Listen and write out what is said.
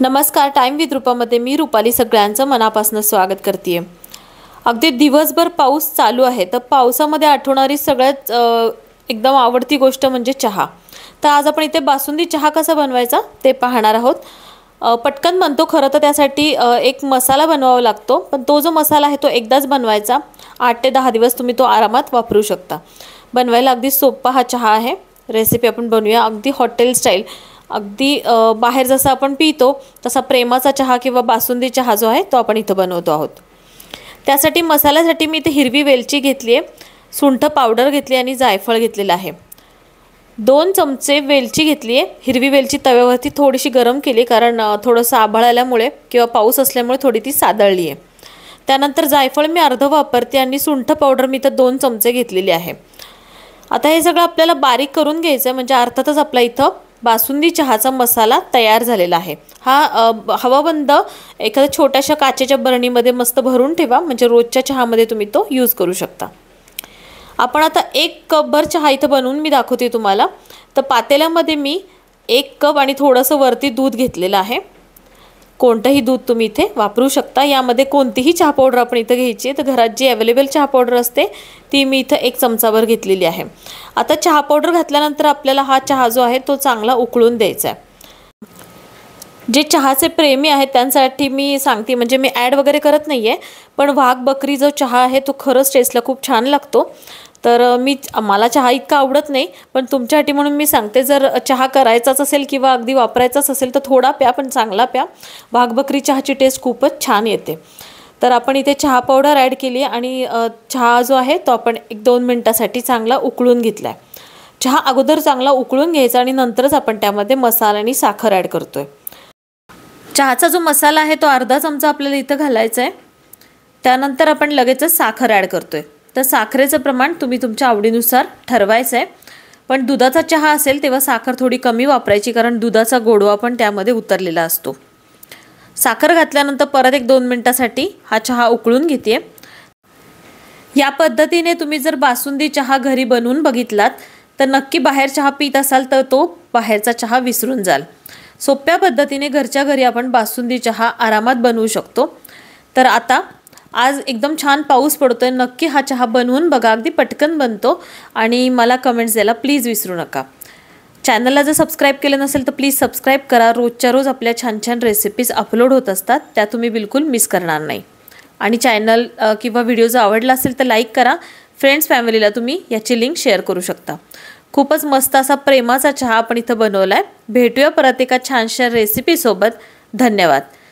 नमस्कार time with रूपामध्ये मी रुपाली सगळ्यांचं मनापासून स्वागत करते अगदी दिवसभर पाऊस चालू आहे तर पावसामध्ये आठवणारी सगळ्यात एकदम आवडती गोष्ट म्हणजे चहा तर आज आपण इथे बासुंदी चहा कसा बनवायचा ते पाहणार आहोत पटकन म्हणतो खरं तर त्यासाठी एक मसाला बनवावा लागतो पण तो जो मसाला आहे तो एकदाच बनवायचा आठ ते दहा दिवस तुम्ही तो आरामात वापरू शकता बनवायला अगदी सोपा हा चहा आहे रेसिपी आपण बनवूया अगदी हॉटेल स्टाईल अगदी बाहेर जसं आपण पितो तसा प्रेमाचा चहा किंवा बासुंदी चहा जो आहे तो आपण इथं बनवतो आहोत त्यासाठी मसाल्यासाठी मी इथे हिरवी वेलची घेतली आहे सुंठ पावडर घेतली आणि जायफळ घेतलेलं आहे दोन चमचे वेलची घेतली आहे हिरवी वेलची तव्यावरती थोडीशी गरम केली कारण थोडंसं आभाळ आल्यामुळे किंवा पाऊस असल्यामुळे थोडी ती सादळली आहे त्यानंतर जायफळ मी अर्धं वापरते आणि सुंठ पावडर मी इथं दोन चमचे घेतलेली आहे आता हे सगळं आपल्याला बारीक करून घ्यायचं आहे म्हणजे अर्थातच आपला इथं बासुंदी चहाचा मसाला तयार झालेला आहे हा हवाबंद एखाद्या छोट्याशा काचेच्या बरणीमध्ये मस्त भरून ठेवा म्हणजे रोजच्या चहामध्ये तुम्ही तो यूज करू शकता आपण आता एक कपभर चहा इथं बनवून मी दाखवते तुम्हाला तर पातेल्यामध्ये मी एक कप आणि थोडंसं वरती दूध घेतलेलं आहे कोणतंही दूध तुम्ही इथे वापरू शकता यामध्ये कोणतीही चहा पावडर आपण इथं घ्यायची आहे तर घरात जी अवेलेबल चहा पावडर असते ती मी इथं एक चमचाभर घेतलेली आहे आता चहा पावडर घातल्यानंतर आपल्याला हा चहा जो आहे तो चांगला उकळून द्यायचा आहे जे चहाचे प्रेमी आहेत त्यांसाठी मी सांगते म्हणजे मी ॲड वगैरे करत नाही आहे पण वाघ बकरी जो चहा आहे तो खरंच टेस्टला खूप छान लागतो तर मी मला चहा इतका आवडत नाही पण तुमच्यासाठी म्हणून मी सांगते जर चहा करायचाच असेल किंवा अगदी वापरायचाच असेल तर थोडा प्या पण चांगला प्या वाघ बकरी चहाची टेस्ट खूपच छान येते तर आपण इथे चहा पावडर ॲड केली आणि चहा जो आहे तो आपण एक दोन मिनटासाठी चांगला उकळून घेतला आहे चहा अगोदर चांगला उकळून घ्यायचा आणि नंतरच आपण त्यामध्ये मसाला आणि साखर ॲड करतो आहे चहाचा जो मसाला आहे तो अर्धा चमचा आपल्याला इथं घालायचा आहे त्यानंतर आपण लगेचच साखर ॲड करतो आहे तर साखरेचं प्रमाण तुम्ही तुमच्या आवडीनुसार ठरवायचं आहे पण दुधाचा चहा असेल तेव्हा साखर थोडी कमी वापरायची कारण दुधाचा गोडवा पण त्यामध्ये उतरलेला असतो साखर घातल्यानंतर परत एक दोन मिनटासाठी हा चहा उकळून घेते या पद्धतीने तुम्ही जर बासुंदी चहा घरी बनवून बघितलात तर नक्की बाहेर चहा पीत असाल तर तो बाहेरचा चहा विसरून जाल सोप्या पद्धतीने घरच्या घरी आपण बासुंदी चहा आरामात बनवू शकतो तर आता आज एकदम छान पाऊस पडतोय नक्की हा चहा बनवून बघा अगदी पटकन बनतो आणि मला कमेंट्स द्यायला प्लीज विसरू नका चॅनलला जर सबस्क्राईब केलं नसेल तर प्लीज सबस्क्राईब करा रोजच्या रोज आपल्या छान छान रेसिपीज अपलोड होत असतात त्या तुम्ही बिलकुल मिस करणार नाही आणि चॅनल किंवा व्हिडिओ जर आवडला असेल तर लाईक करा फ्रेंड्स फॅमिलीला तुम्ही याची लिंक शेअर करू शकता खूपच मस्त असा प्रेमाचा चहा आपण इथं बनवला आहे भेटूया परत एका छानशा रेसिपीसोबत धन्यवाद